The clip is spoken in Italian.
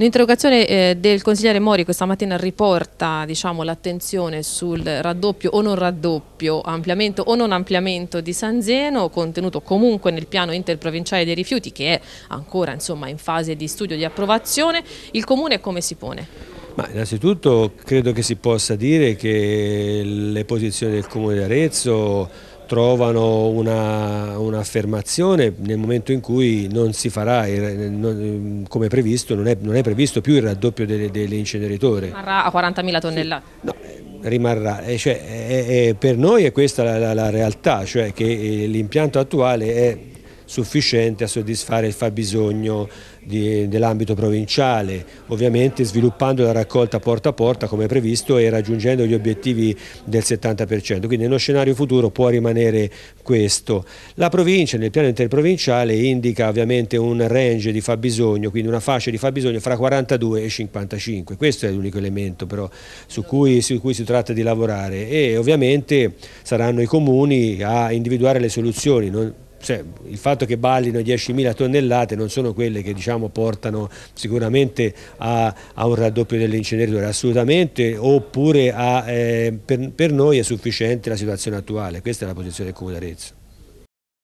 Un'interrogazione eh, del consigliere Mori questa mattina riporta diciamo, l'attenzione sul raddoppio o non raddoppio, ampliamento o non ampliamento di San Zeno, contenuto comunque nel piano interprovinciale dei rifiuti che è ancora insomma, in fase di studio di approvazione. Il Comune come si pone? Ma innanzitutto credo che si possa dire che le posizioni del Comune di Arezzo trovano un'affermazione nel momento in cui non si farà, il, non, come previsto, non è, non è, previsto più il raddoppio dell'inceneritore. Rimarrà a 40.000 tonnellate? Sì. No, eh, rimarrà, eh, cioè, è, eh, è, per noi è questa la, la, la realtà, cioè che l'impianto attuale è sufficiente a soddisfare il fabbisogno dell'ambito provinciale, ovviamente sviluppando la raccolta porta a porta come previsto e raggiungendo gli obiettivi del 70%, quindi nello scenario futuro può rimanere questo. La provincia nel piano interprovinciale indica ovviamente un range di fabbisogno, quindi una fascia di fabbisogno fra 42 e 55, questo è l'unico elemento però su cui, su cui si tratta di lavorare e ovviamente saranno i comuni a individuare le soluzioni cioè, il fatto che ballino 10.000 tonnellate non sono quelle che diciamo, portano sicuramente a, a un raddoppio dell'inceneritore, assolutamente, oppure a, eh, per, per noi è sufficiente la situazione attuale, questa è la posizione del Comune d'Arezzo.